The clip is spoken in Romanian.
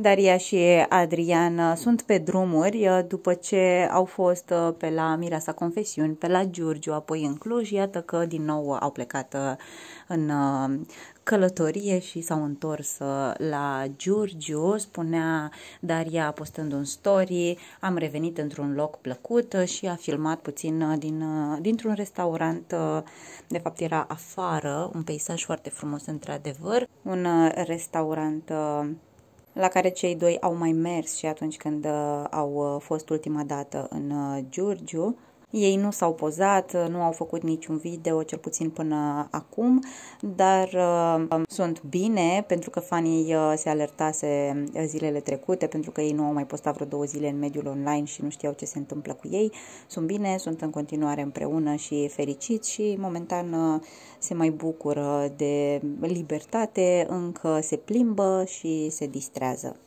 Daria și Adrian uh, sunt pe drumuri uh, după ce au fost uh, pe la Mireasa Confesiuni, pe la Giurgiu, apoi în Cluj. Iată că din nou au plecat în călătorie și s-au întors la Giurgiu, spunea Daria postând un story, am revenit într-un loc plăcut și a filmat puțin din, dintr-un restaurant, de fapt era afară, un peisaj foarte frumos într-adevăr, un restaurant la care cei doi au mai mers și atunci când uh, au uh, fost ultima dată în uh, Giurgiu. Ei nu s-au pozat, nu au făcut niciun video, cel puțin până acum, dar uh, sunt bine pentru că fanii uh, se alertase uh, zilele trecute, pentru că ei nu au mai postat vreo două zile în mediul online și nu știau ce se întâmplă cu ei. Sunt bine, sunt în continuare împreună și fericiți și momentan uh, se mai bucură de libertate, încă se plimbă și se distrează.